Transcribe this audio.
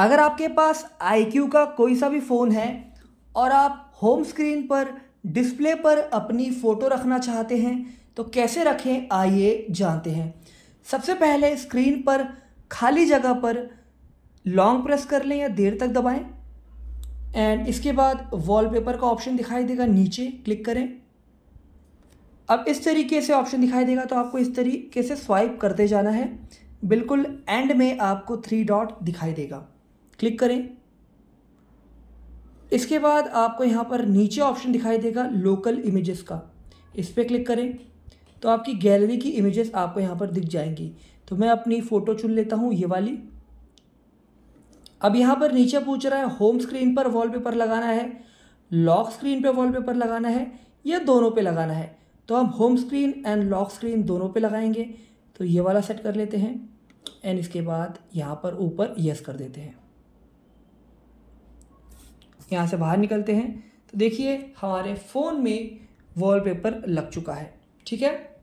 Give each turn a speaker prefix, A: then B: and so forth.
A: अगर आपके पास आई का कोई सा भी फ़ोन है और आप होम स्क्रीन पर डिस्प्ले पर अपनी फ़ोटो रखना चाहते हैं तो कैसे रखें आइए जानते हैं सबसे पहले स्क्रीन पर खाली जगह पर लॉन्ग प्रेस कर लें या देर तक दबाएं एंड इसके बाद वॉलपेपर का ऑप्शन दिखाई देगा नीचे क्लिक करें अब इस तरीके से ऑप्शन दिखाई देगा तो आपको इस तरीके से स्वाइप करते जाना है बिल्कुल एंड में आपको थ्री डॉट दिखाई देगा क्लिक करें इसके बाद आपको यहाँ पर नीचे ऑप्शन दिखाई देगा लोकल इमेजेस का इस पर क्लिक करें तो आपकी गैलरी की इमेजेस आपको यहाँ पर दिख जाएंगी तो मैं अपनी फ़ोटो चुन लेता हूँ ये वाली अब यहाँ पर नीचे पूछ रहा है होम स्क्रीन पर वॉलपेपर लगाना है लॉक स्क्रीन पर वॉलपेपर लगाना है या दोनों पे लगाना है तो हम home screen and lock screen दोनों पे लगाएंगे तो ये वाला सेट कर लेते हैं एंड इसके बाद यहाँ पर ऊपर यस कर देते हैं यहाँ से बाहर निकलते हैं तो देखिए हमारे फ़ोन में वॉलपेपर लग चुका है ठीक है